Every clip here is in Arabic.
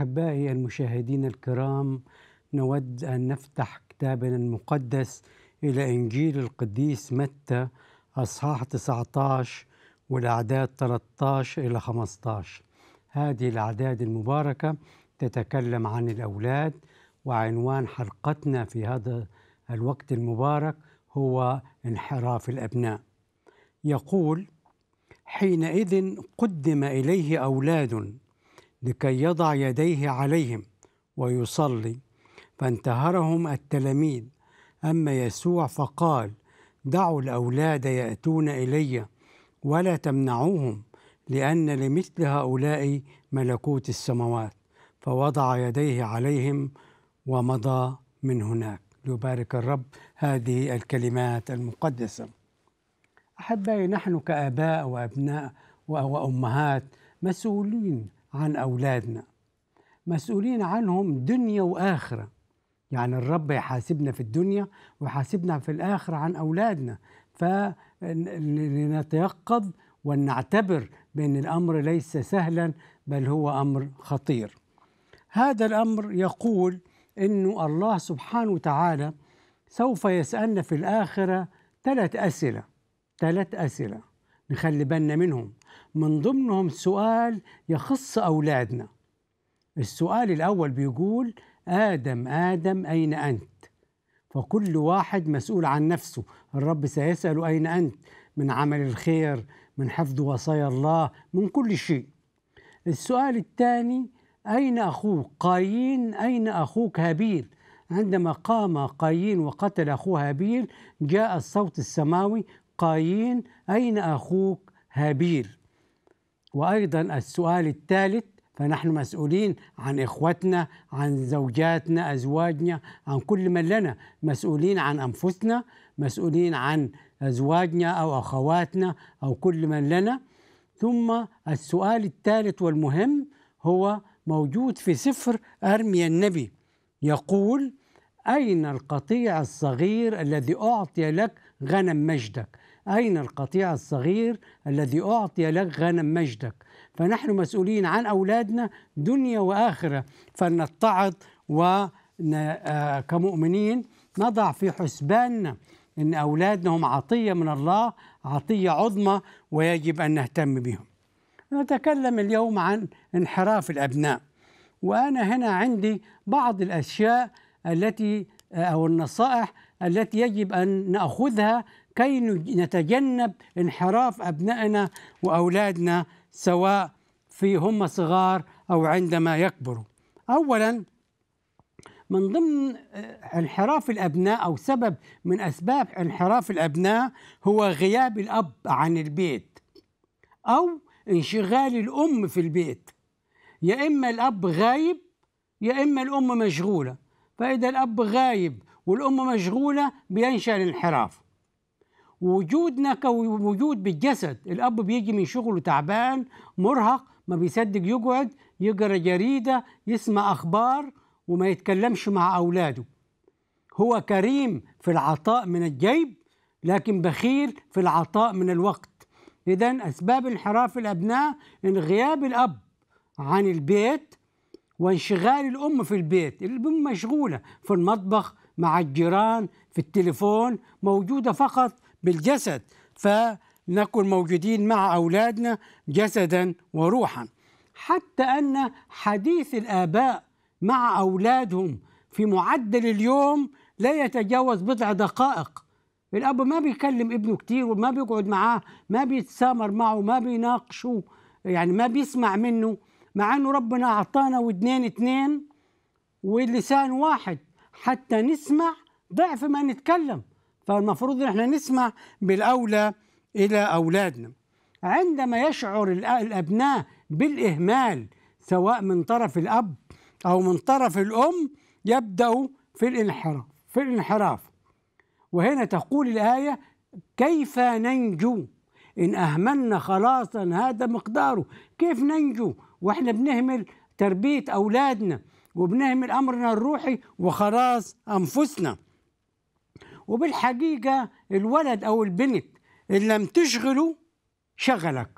احبائي المشاهدين الكرام نود ان نفتح كتابنا المقدس الى انجيل القديس متى اصحاح 19 والاعداد 13 الى 15 هذه الاعداد المباركه تتكلم عن الاولاد وعنوان حلقتنا في هذا الوقت المبارك هو انحراف الابناء يقول حينئذ قدم اليه اولاد لكي يضع يديه عليهم ويصلي فانتهرهم التلاميذ اما يسوع فقال دعوا الاولاد ياتون الي ولا تمنعوهم لان لمثل هؤلاء ملكوت السماوات فوضع يديه عليهم ومضى من هناك ليبارك الرب هذه الكلمات المقدسه احبائي نحن كاباء وابناء وامهات مسؤولين عن أولادنا مسؤولين عنهم دنيا وآخرة يعني الرب يحاسبنا في الدنيا ويحاسبنا في الآخرة عن أولادنا فلنتيقظ ونعتبر بأن الأمر ليس سهلا بل هو أمر خطير هذا الأمر يقول أنه الله سبحانه وتعالى سوف يسألنا في الآخرة ثلاث أسئلة ثلاث أسئلة نخلي بالنا منهم من ضمنهم سؤال يخص أولادنا السؤال الأول بيقول آدم آدم أين أنت؟ فكل واحد مسؤول عن نفسه الرب سيسأل أين أنت؟ من عمل الخير من حفظ وصايا الله من كل شيء السؤال الثاني أين أخوك قايين أين أخوك هابيل عندما قام قايين وقتل أخوه هابيل جاء الصوت السماوي قايين أين أخوك هابيل وايضا السؤال الثالث فنحن مسؤولين عن اخوتنا عن زوجاتنا ازواجنا عن كل من لنا مسؤولين عن انفسنا مسؤولين عن ازواجنا او اخواتنا او كل من لنا ثم السؤال الثالث والمهم هو موجود في سفر ارميا النبي يقول اين القطيع الصغير الذي اعطي لك غنم مجدك أين القطيع الصغير الذي أعطي لك غنم مجدك فنحن مسؤولين عن أولادنا دنيا وآخرة فلنتعظ وكمؤمنين آه، نضع في حسباننا أن أولادنا هم عطية من الله عطية عظمى ويجب أن نهتم بهم نتكلم اليوم عن انحراف الأبناء وأنا هنا عندي بعض الأشياء التي آه، أو النصائح التي يجب أن نأخذها لكي نتجنب انحراف أبنائنا وأولادنا سواء في هم صغار أو عندما يكبروا أولا من ضمن آه، انحراف الأبناء أو سبب من أسباب انحراف الأبناء هو غياب الأب عن البيت أو انشغال الأم في البيت يا إما الأب غايب يا إما الأم مشغولة فإذا الأب غايب والأم مشغولة بينشأ الانحراف وجودنا كوجود بالجسد الاب بيجي من شغله تعبان مرهق ما بيصدق يقعد يقرا جريده يسمع اخبار وما يتكلمش مع اولاده هو كريم في العطاء من الجيب لكن بخيل في العطاء من الوقت اذا اسباب انحراف الابناء انغياب الاب عن البيت وانشغال الام في البيت الام مشغوله في المطبخ مع الجيران في التليفون موجوده فقط بالجسد فنكن موجودين مع أولادنا جسدا وروحا حتى أن حديث الآباء مع أولادهم في معدل اليوم لا يتجاوز بضع دقائق الأب ما بيكلم ابنه كتير وما بيقعد معاه ما بيتسامر معه ما بيناقشه يعني ما بيسمع منه مع أنه ربنا أعطانا ودنين اتنين ولسان واحد حتى نسمع ضعف ما نتكلم فالمفروض ان احنا نسمع بالاولى الى اولادنا عندما يشعر الابناء بالاهمال سواء من طرف الاب او من طرف الام يبداوا في الانحراف في الانحراف وهنا تقول الايه كيف ننجو ان اهملنا خلاصا هذا مقداره كيف ننجو واحنا بنهمل تربيه اولادنا وبنهمل امرنا الروحي وخلاص انفسنا وبالحقيقة الولد أو البنت إن لم تشغله شغلك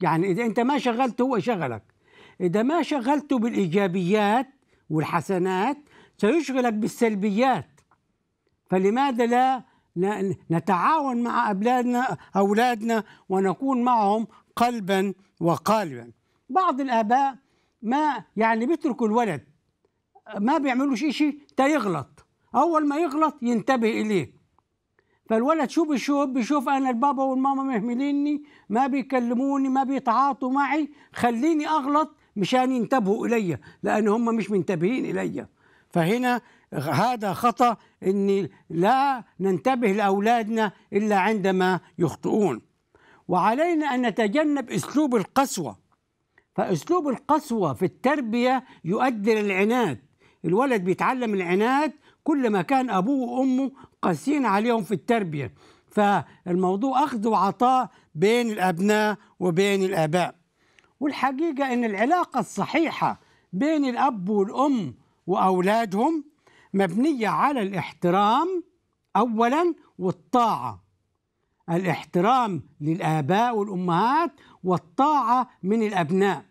يعني إذا أنت ما شغلته هو شغلك إذا ما شغلته بالإيجابيات والحسنات سيشغلك بالسلبيات فلماذا لا نتعاون مع أبلادنا أولادنا ونكون معهم قلبا وقالبا بعض الآباء ما يعني بيتركوا الولد ما بيعملوش شيء تا يغلط أول ما يغلط ينتبه إليه فالولد شو بيشوف بيشوف انا البابا والماما مهمليني ما بيكلموني ما بيتعاطوا معي خليني اغلط مشان ينتبهوا الي لان هم مش منتبهين الي فهنا هذا خطا اني لا ننتبه لاولادنا الا عندما يخطئون وعلينا ان نتجنب اسلوب القسوه فاسلوب القسوه في التربيه يؤدي للعناد الولد بيتعلم العناد كل ما كان ابوه وامه قاسيين عليهم في التربيه فالموضوع اخذ وعطاء بين الابناء وبين الاباء والحقيقه ان العلاقه الصحيحه بين الاب والام واولادهم مبنيه على الاحترام اولا والطاعه الاحترام للاباء والامهات والطاعه من الابناء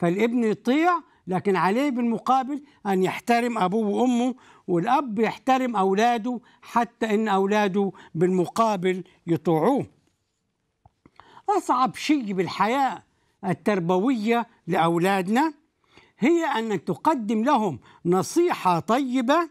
فالابن يطيع لكن عليه بالمقابل أن يحترم أبوه وأمه والأب يحترم أولاده حتى إن أولاده بالمقابل يطوعوه أصعب شيء بالحياة التربوية لأولادنا هي أن تقدم لهم نصيحة طيبة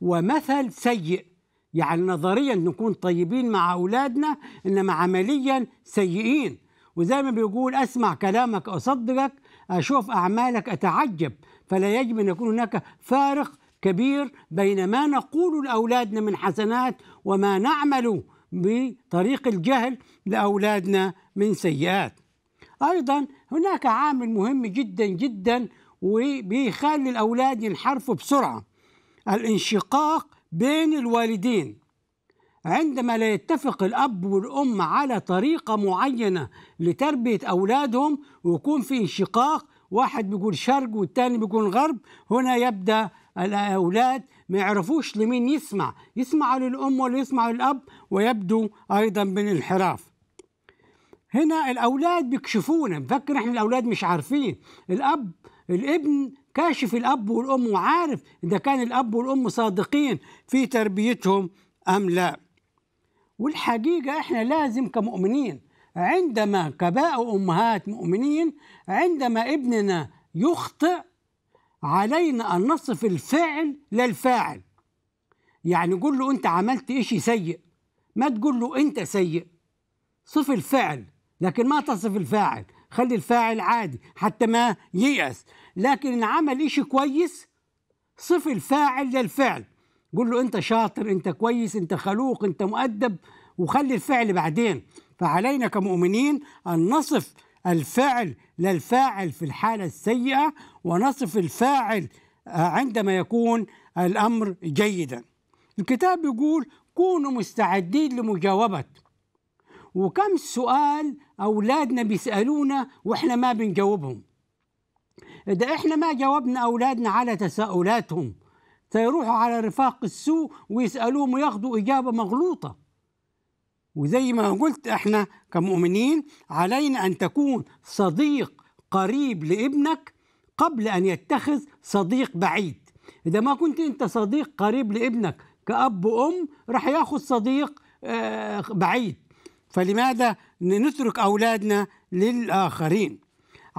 ومثل سيء يعني نظريا نكون طيبين مع أولادنا إنما عمليا سيئين وزي ما بيقول أسمع كلامك أصدقك أشوف أعمالك أتعجب فلا يجب أن يكون هناك فارق كبير بين ما نقول لأولادنا من حسنات وما نعمل بطريق الجهل لأولادنا من سيئات أيضا هناك عامل مهم جدا جدا وبيخلي الأولاد ينحرفوا بسرعة الانشقاق بين الوالدين عندما لا يتفق الأب والأم على طريقة معينة لتربية أولادهم ويكون في انشقاق واحد بيقول شرق والتاني بيقول غرب هنا يبدأ الأولاد ما يعرفوش لمين يسمع يسمع للأم ولا يسمع للأب ويبدو أيضا بالانحراف هنا الأولاد بيكشفونا نفكر إحنا الأولاد مش عارفين الأب الابن كاشف الأب والأم وعارف إذا كان الأب والأم صادقين في تربيتهم أم لا والحقيقة احنا لازم كمؤمنين عندما كباء أمهات مؤمنين عندما ابننا يخطئ علينا أن نصف الفعل للفاعل يعني قول له أنت عملت إشي سيء ما تقول له أنت سيء صف الفعل لكن ما تصف الفاعل خلي الفاعل عادي حتى ما ييأس لكن إن عمل إشي كويس صف الفاعل للفعل قول له انت شاطر انت كويس انت خلوق انت مؤدب وخلي الفعل بعدين فعلينا كمؤمنين ان نصف الفعل للفاعل في الحاله السيئه ونصف الفاعل آه، عندما يكون الامر جيدا الكتاب يقول كونوا مستعدين لمجاوبه وكم سؤال اولادنا بيسالونا واحنا ما بنجاوبهم اذا احنا ما جاوبنا اولادنا على تساؤلاتهم تيروحوا على رفاق السوء ويسألوهم وياخذوا إجابة مغلوطة وزي ما قلت احنا كمؤمنين علينا أن تكون صديق قريب لابنك قبل أن يتخذ صديق بعيد إذا ما كنت أنت صديق قريب لابنك كأب وأم راح ياخذ صديق آه، بعيد فلماذا نترك أولادنا للآخرين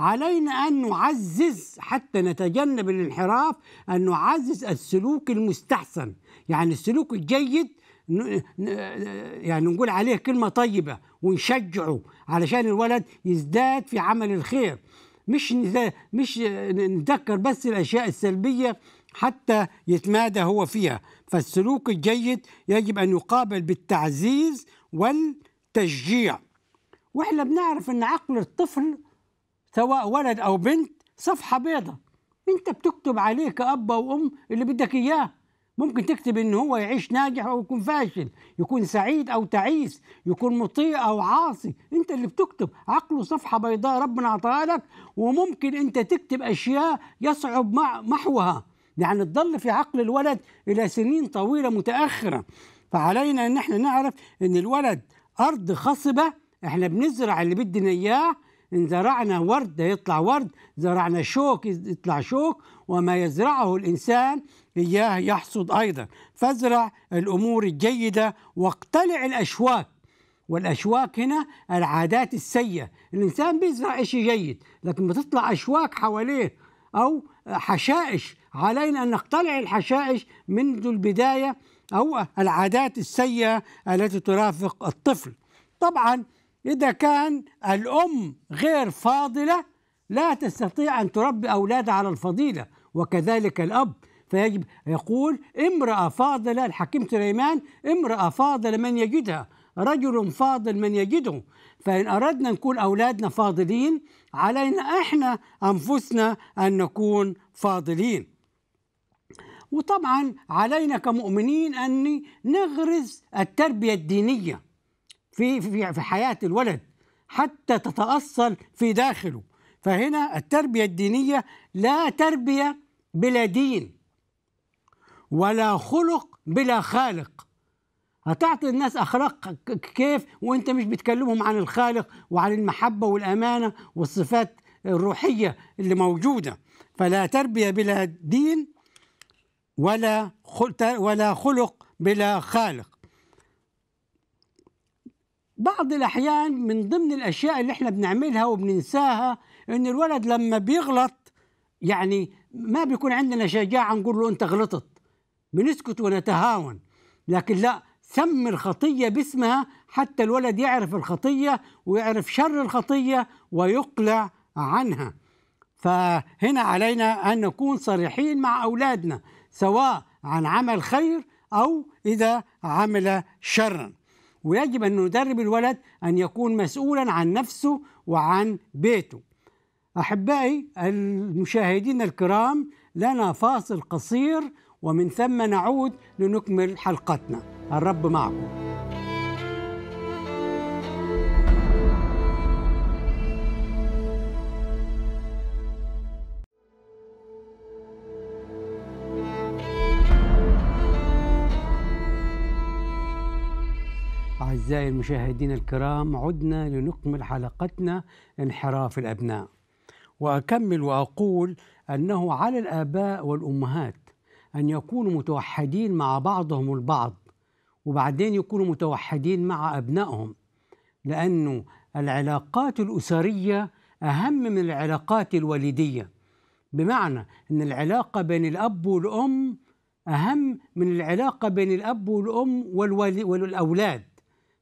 علينا أن نعزز حتى نتجنب الانحراف أن نعزز السلوك المستحسن يعني السلوك الجيد يعني نقول عليه كلمة طيبة ونشجعه علشان الولد يزداد في عمل الخير مش مش نتذكر بس الأشياء السلبية حتى يتمادى هو فيها فالسلوك الجيد يجب أن يقابل بالتعزيز والتشجيع واحنا بنعرف ان عقل الطفل سواء ولد أو بنت صفحة بيضة أنت بتكتب عليه كأب أو أم اللي بدك إياه ممكن تكتب إن هو يعيش ناجح أو يكون فاشل يكون سعيد أو تعيس يكون مطيع أو عاصي أنت اللي بتكتب عقله صفحة بيضاء ربنا أعطاها لك وممكن أنت تكتب أشياء يصعب محوها يعني تضل في عقل الولد إلى سنين طويلة متأخرة فعلينا ان احنا نعرف ان الولد ارض خصبه احنا بنزرع اللي بدنا اياه إن زرعنا ورد يطلع ورد زرعنا شوك يطلع شوك وما يزرعه الإنسان إياه يحصد أيضا فازرع الأمور الجيدة واقتلع الأشواك والأشواك هنا العادات السيئة الإنسان بيزرع شيء جيد لكن بتطلع أشواك حواليه أو حشائش علينا أن نقتلع الحشائش منذ البداية أو العادات السيئة التي ترافق الطفل طبعا إذا كان الأم غير فاضلة لا تستطيع أن تربي أولادها على الفضيلة وكذلك الأب فيجب يقول امرأة فاضلة الحكيم سليمان امرأة فاضلة من يجدها رجل فاضل من يجده فإن أردنا نكون أولادنا فاضلين علينا إحنا أنفسنا أن نكون فاضلين وطبعا علينا كمؤمنين أن نغرس التربية الدينية في في في حياه الولد حتى تتاصل في داخله فهنا التربيه الدينيه لا تربيه بلا دين ولا خلق بلا خالق هتعطي الناس اخلاق كيف وانت مش بتكلمهم عن الخالق وعن المحبه والامانه والصفات الروحيه اللي موجوده فلا تربيه بلا دين ولا ولا خلق بلا خالق بعض الأحيان من ضمن الأشياء اللي إحنا بنعملها وبننساها إن الولد لما بيغلط يعني ما بيكون عندنا شجاعة نقول له أنت غلطت بنسكت ونتهاون لكن لا سمي الخطية باسمها حتى الولد يعرف الخطية ويعرف شر الخطية ويقلع عنها فهنا علينا أن نكون صريحين مع أولادنا سواء عن عمل خير أو إذا عمل شرا ويجب أن ندرب الولد أن يكون مسؤولا عن نفسه وعن بيته أحبائي المشاهدين الكرام لنا فاصل قصير ومن ثم نعود لنكمل حلقتنا الرب معكم أعزائي المشاهدين الكرام عدنا لنكمل حلقتنا انحراف الأبناء وأكمل وأقول أنه على الآباء والأمهات أن يكونوا متوحدين مع بعضهم البعض وبعدين يكونوا متوحدين مع أبنائهم لأن العلاقات الأسرية أهم من العلاقات الوالدية بمعنى أن العلاقة بين الأب والأم أهم من العلاقة بين الأب والأم والأولاد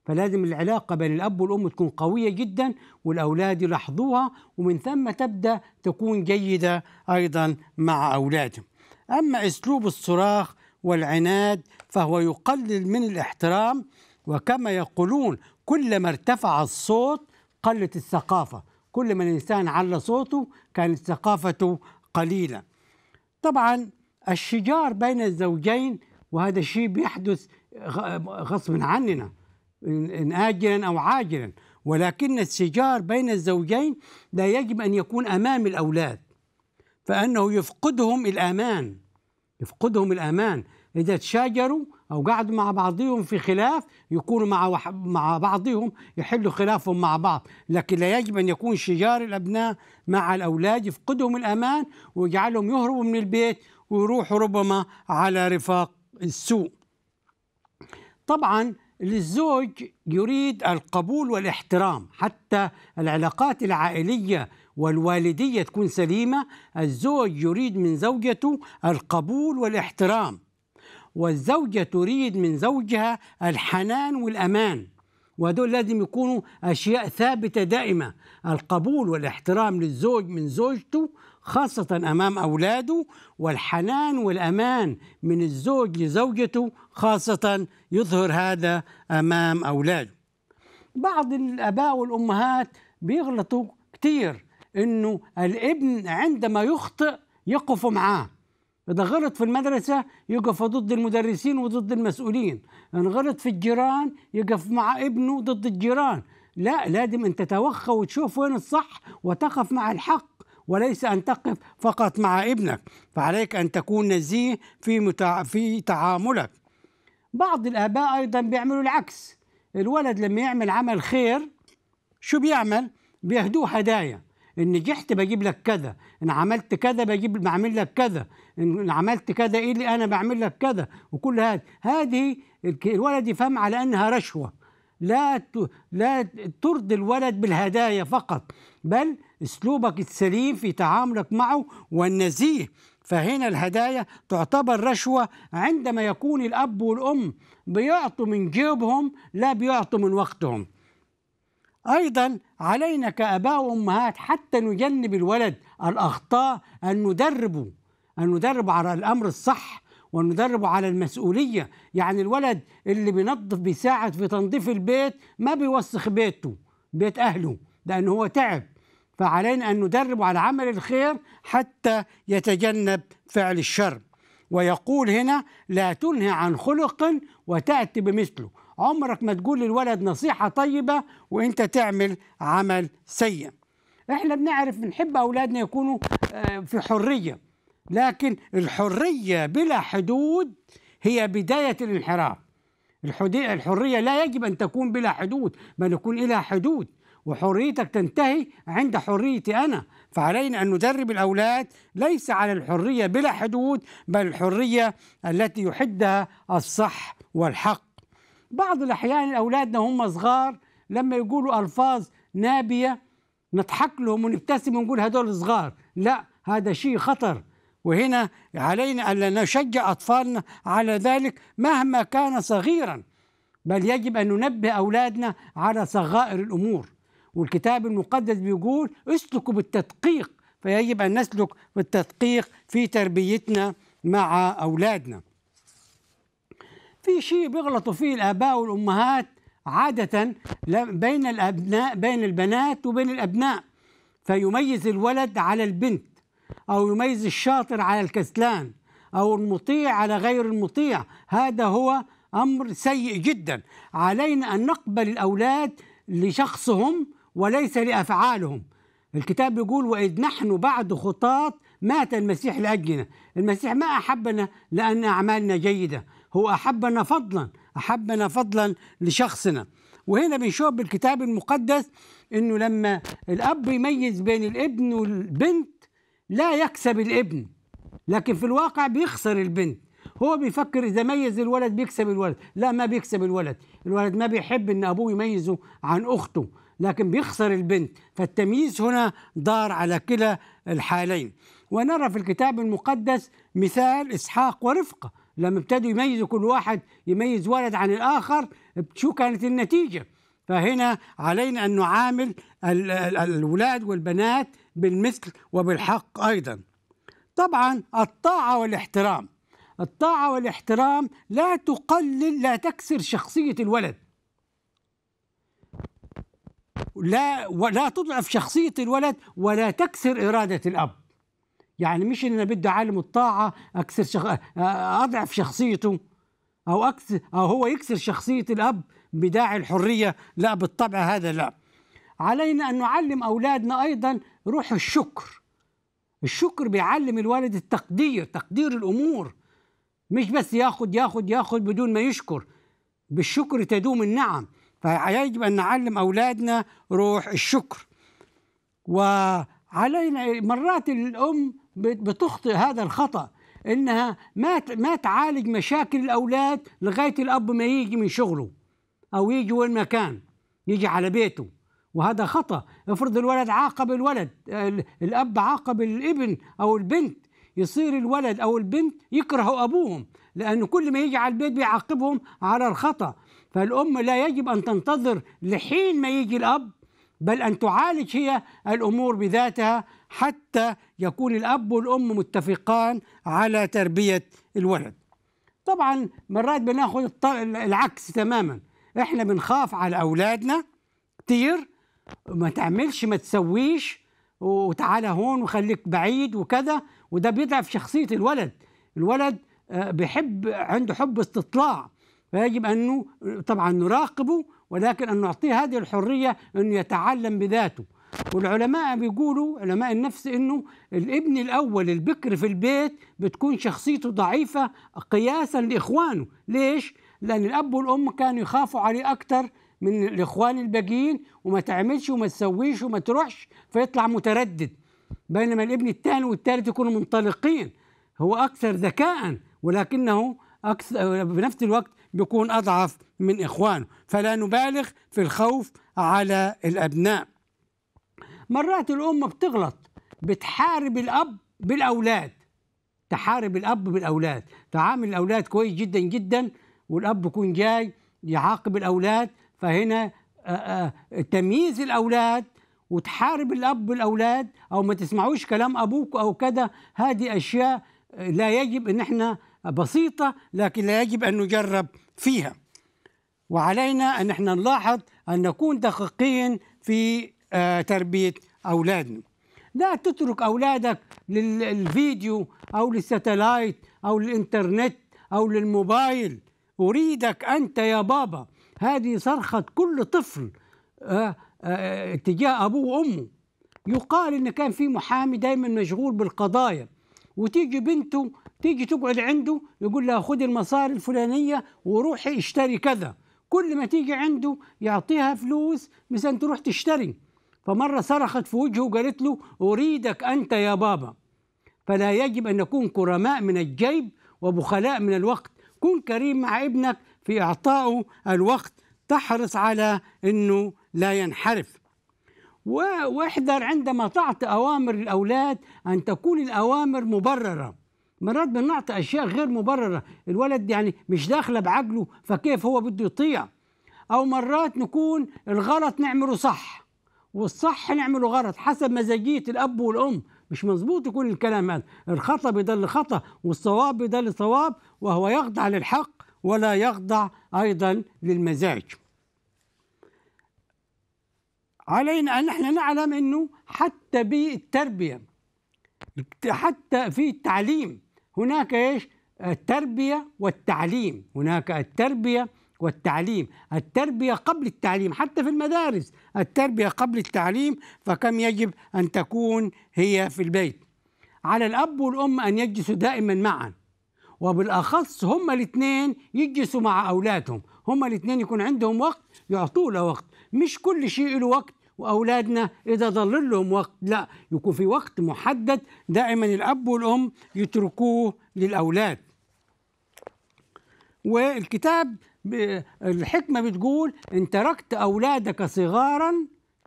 فلازم العلاقة بين الأب والأم تكون قوية جدا والأولاد يلاحظوها ومن ثم تبدأ تكون جيدة أيضا مع أولادهم أما أسلوب الصراخ والعناد فهو يقلل من الاحترام وكما يقولون كلما ارتفع الصوت قلت الثقافة كل ما الإنسان على صوته كانت ثقافته قليلة طبعا الشجار بين الزوجين وهذا الشيء بيحدث غصب عننا إن آجلا أو عاجلا ولكن السجار بين الزوجين لا يجب أن يكون أمام الأولاد فأنه يفقدهم الأمان يفقدهم الأمان إذا تشاجروا أو قعدوا مع بعضهم في خلاف يكونوا مع مع بعضهم يحلوا خلافهم مع بعض، لكن لا يجب أن يكون شجار الأبناء مع الأولاد يفقدهم الأمان ويجعلهم يهربوا من البيت ويروحوا ربما على رفاق السوء. طبعا للزوج يريد القبول والاحترام حتى العلاقات العائليه والوالديه تكون سليمه الزوج يريد من زوجته القبول والاحترام والزوجه تريد من زوجها الحنان والامان وهذول لازم يكونوا اشياء ثابته دائمه القبول والاحترام للزوج من زوجته خاصة أمام أولاده والحنان والأمان من الزوج لزوجته خاصة يظهر هذا امام اولاده بعض الاباء والامهات بيغلطوا كثير انه الابن عندما يخطئ يقفوا معاه إذا غلط في المدرسة يقف ضد المدرسين وضد المسؤولين إن غلط في الجيران يقف مع ابنه ضد الجيران لا لازم أن تتوخى وتشوف وين الصح وتقف مع الحق وليس أن تقف فقط مع ابنك فعليك أن تكون نزيه في, متع... في تعاملك بعض الآباء أيضا بيعملوا العكس الولد لما يعمل عمل خير شو بيعمل؟ بيهدوه هدايا إن نجحت بجيب لك كذا إن عملت كذا بجيب بعمل لك كذا إن عملت كذا إيه اللي أنا بعمل لك كذا وكل هذا هذه الولد يفهم على أنها رشوة لا ت... لا ترضي الولد بالهدايا فقط بل اسلوبك السليم في تعاملك معه والنزيه فهنا الهدايا تعتبر رشوة عندما يكون الأب والأم بيعطوا من جيبهم لا بيعطوا من وقتهم أيضا علينا كأباء وأمهات حتى نجنب الولد الأخطاء أن ندربه أن ندربه على الأمر الصح وندربه على المسؤولية يعني الولد اللي بينظف بيساعد في تنظيف البيت ما بيوسخ بيته بيت أهله لأنه هو تعب فعلينا أن ندرب على عمل الخير حتى يتجنب فعل الشر ويقول هنا لا تنهي عن خلق وتأتي بمثله عمرك ما تقول للولد نصيحة طيبة وانت تعمل عمل سيء احنا بنعرف بنحب أولادنا يكونوا آه، في حرية لكن الحرية بلا حدود هي بداية الانحراف الحرية لا يجب أن تكون بلا حدود بل يكون إلى حدود وحريتك تنتهي عند حريتي أنا فعلينا أن ندرب الأولاد ليس على الحرية بلا حدود بل الحرية التي يحدها الصح والحق بعض الأحيان أولادنا هم صغار لما يقولوا ألفاظ نابية نضحك لهم ونبتسم ونقول هدول صغار لا هذا شيء خطر وهنا علينا ألا نشجع أطفالنا على ذلك مهما كان صغيرا بل يجب أن ننبه أولادنا على صغائر الأمور والكتاب المقدس بيقول اسلكوا بالتدقيق فيجب أن نسلك بالتدقيق في تربيتنا مع أولادنا في شيء بيغلطوا فيه الآباء والأمهات عادة بين الأبناء بين البنات وبين الأبناء فيميز الولد على البنت أو يميز الشاطر على الكسلان أو المطيع على غير المطيع هذا هو أمر سيء جدا علينا أن نقبل الأولاد لشخصهم وليس لأفعالهم الكتاب بيقول وإذ نحن بعد خطاط مات المسيح لأجلنا المسيح ما أحبنا لأن أعمالنا جيدة هو أحبنا فضلا أحبنا فضلا لشخصنا وهنا بنشوف بالكتاب المقدس انه لما الاب يميز بين الابن والبنت لا يكسب الابن لكن في الواقع بيخسر البنت هو بيفكر اذا ميز الولد بيكسب الولد لا ما بيكسب الولد الولد ما بيحب ان ابوه يميزه عن اخته لكن بيخسر البنت فالتمييز هنا دار على كلا الحالين ونرى في الكتاب المقدس مثال إسحاق ورفقة لما ابتدوا يميزوا كل واحد يميز ولد عن الآخر شو كانت النتيجة فهنا علينا أن نعامل الأولاد والبنات بالمثل وبالحق أيضا طبعا الطاعة والاحترام الطاعة والاحترام لا تقلل لا تكسر شخصية الولد لا ولا تضعف شخصية الولد ولا تكسر إرادة الأب يعني مش إن أنا بدي أعلم الطاعة أكسر شخ... أضعف شخصيته أو أكسر أو هو يكسر شخصية الأب بداعي الحرية لا بالطبع هذا لا علينا أن نعلم أولادنا أيضا روح الشكر الشكر بيعلم الولد التقدير تقدير الأمور مش بس ياخد ياخد ياخد بدون ما يشكر بالشكر تدوم النعم فيجب أن نعلم أولادنا روح الشكر وعلينا مرات الأم بتخطئ هذا الخطأ إنها ما ما تعالج مشاكل الأولاد لغاية الأب ما يجي من شغله أو يجي وين ما كان يجي على بيته وهذا خطأ افرض الولد عاقب الولد الأب عاقب الابن أو البنت يصير الولد أو البنت يكرهوا أبوهم لأنه كل ما يجي على البيت بيعاقبهم على الخطأ فالأم لا يجب أن تنتظر لحين ما يجي الأب بل أن تعالج هي الأمور بذاتها حتى يكون الأب والأم متفقان على تربية الولد طبعا مرات بناخد العكس تماما احنا بنخاف على أولادنا كتير ما تعملش ما تسويش وتعالى هون وخليك بعيد وكذا وده بيضعف شخصية الولد الولد آه، بيحب عنده حب استطلاع فيجب أنه طبعا نراقبه ولكن أن نعطيه هذه الحرية أنه يتعلم بذاته والعلماء بيقولوا علماء النفس انه الابن الاول البكر في البيت بتكون شخصيته ضعيفه قياسا لاخوانه ليش لان الاب والام كانوا يخافوا عليه أكثر من الاخوان الباقيين وما تعملش وما تسويش وما تروحش فيطلع متردد بينما الابن الثاني والثالث يكونوا منطلقين هو اكثر ذكاء ولكنه أكثر بنفس الوقت بيكون أضعف من إخوانه فلا نبالغ في الخوف على الأبناء مرات الأم بتغلط بتحارب الأب بالأولاد تحارب الأب بالأولاد تعامل الأولاد كويس جدا جدا والأب يكون جاي يعاقب الأولاد فهنا تمييز الأولاد وتحارب الأب بالأولاد أو ما تسمعوش كلام أبوك أو كده هذه أشياء لا يجب أن احنا بسيطة لكن لا يجب أن نجرب فيها وعلينا أن احنا نلاحظ أن نكون دقيقين في آه، تربية أولادنا لا تترك أولادك للفيديو أو للستلايت أو للإنترنت أو للموبايل أريدك أنت يا بابا هذه صرخة كل طفل اتجاه آه، آه، أبوه وأمه يقال إن كان في محامي دايما مشغول بالقضايا وتيجي بنته تيجي تقعد عنده يقول لها خذي المصاري الفلانيه وروحي اشتري كذا كل ما تيجي عنده يعطيها فلوس مثلا تروح تشتري فمره صرخت في وجهه وقالت له اريدك انت يا بابا فلا يجب ان نكون كرماء من الجيب وبخلاء من الوقت كن كريم مع ابنك في اعطائه الوقت تحرص على انه لا ينحرف واحذر عندما تعطي أوامر الاولاد أن تكون الأوامر مبررة مرات بنعطي أشياء غير مبررة الولد يعني مش داخلة بعقله فكيف هو بده يطيع أو مرات نكون الغلط نعمله صح والصح نعمله غلط حسب مزاجية الأب والأم مش مظبوط يكون الكلام هذا الخطأ بيضل خطأ والصواب بيضل صواب وهو يخضع للحق ولا يخضع أيضا للمزاج علينا أن احنا نعلم أنه حتى بالتربية حتى في التعليم هناك ايش؟ التربية والتعليم هناك التربية والتعليم التربية قبل التعليم حتى في المدارس التربية قبل التعليم فكم يجب أن تكون هي في البيت على الأب والأم أن يجلسوا دائما معا وبالأخص هما الاثنين يجلسوا مع أولادهم هما الاثنين يكون عندهم وقت يعطوه له وقت مش كل شيء له وقت واولادنا اذا ضل لهم وقت لا يكون في وقت محدد دائما الاب والام يتركوه للاولاد والكتاب الحكمه بتقول ان تركت اولادك صغارا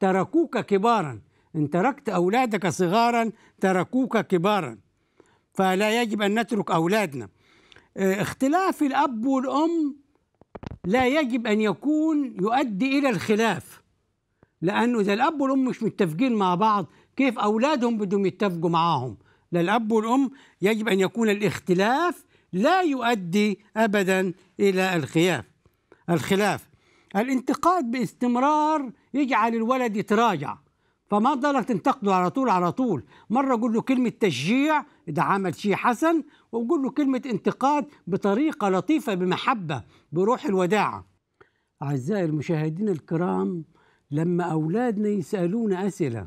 تركوك كبارا ان تركت اولادك صغارا تركوك كبارا فلا يجب ان نترك اولادنا آه، اختلاف الاب والام لا يجب ان يكون يؤدي الى الخلاف لانه اذا الاب والام مش متفقين مع بعض كيف اولادهم بدهم يتفقوا معاهم للاب والام يجب ان يكون الاختلاف لا يؤدي ابدا الى الخلاف الخلاف الانتقاد باستمرار يجعل الولد يتراجع فما ضلك تنتقده على طول على طول مره قول له كلمه تشجيع اذا عمل شيء حسن وقول له كلمه انتقاد بطريقه لطيفه بمحبه بروح الوداعه اعزائي المشاهدين الكرام لما اولادنا يسالونا اسئله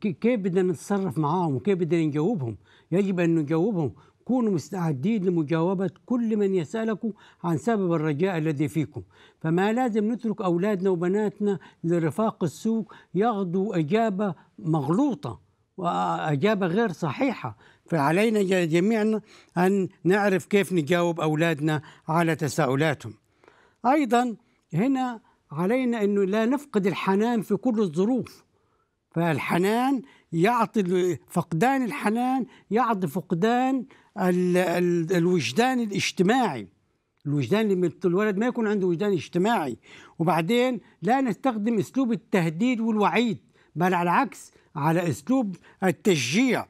كيف بدنا نتصرف معاهم وكيف بدنا نجاوبهم يجب ان نجاوبهم كونوا مستعدين لمجاوبة كل من يسألكم عن سبب الرجاء الذي فيكم فما لازم نترك أولادنا وبناتنا لرفاق السوق ياخذوا إجابة مغلوطة وإجابة غير صحيحة فعلينا جميعنا أن نعرف كيف نجاوب أولادنا على تساؤلاتهم أيضا هنا علينا أنه لا نفقد الحنان في كل الظروف فالحنان يعطي فقدان الحنان يعطي فقدان الـ الـ الوجدان الاجتماعي الوجدان اللي الولد ما يكون عنده وجدان اجتماعي وبعدين لا نستخدم اسلوب التهديد والوعيد بل على العكس على اسلوب التشجيع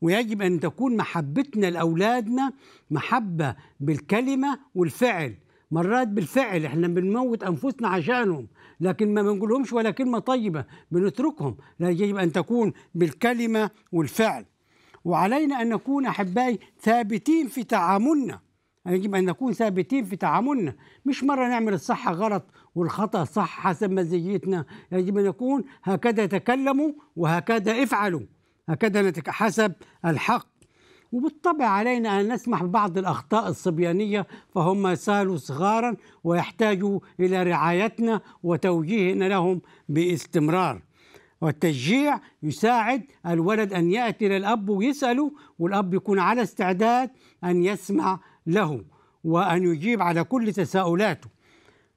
ويجب ان تكون محبتنا لاولادنا محبه بالكلمه والفعل مرات بالفعل احنا بنموت انفسنا عشانهم لكن ما بنقولهمش ولا كلمه طيبه بنتركهم لا يجب ان تكون بالكلمه والفعل وعلينا ان نكون احبائي ثابتين في تعاملنا يجب ان نكون ثابتين في تعاملنا مش مره نعمل الصح غلط والخطا صح حسب مزاجيتنا يجب ان نكون هكذا تكلموا وهكذا افعلوا هكذا حسب الحق وبالطبع علينا أن نسمح ببعض الأخطاء الصبيانية فهم سالوا صغارا ويحتاجوا إلى رعايتنا وتوجيهنا لهم باستمرار والتشجيع يساعد الولد أن يأتي للأب ويسأله والأب يكون على استعداد أن يسمع له وأن يجيب على كل تساؤلاته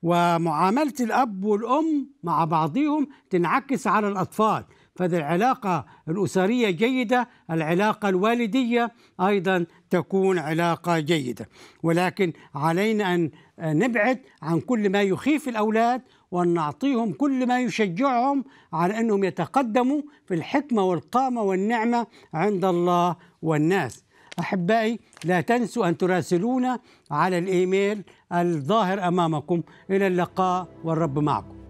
ومعاملة الأب والأم مع بعضهم تنعكس على الأطفال فهذه العلاقة الأسرية جيدة العلاقة الوالدية أيضا تكون علاقة جيدة ولكن علينا أن نبعد عن كل ما يخيف الأولاد وأن نعطيهم كل ما يشجعهم على أنهم يتقدموا في الحكمة والقامة والنعمة عند الله والناس أحبائي لا تنسوا أن تراسلونا على الإيميل الظاهر أمامكم إلى اللقاء والرب معكم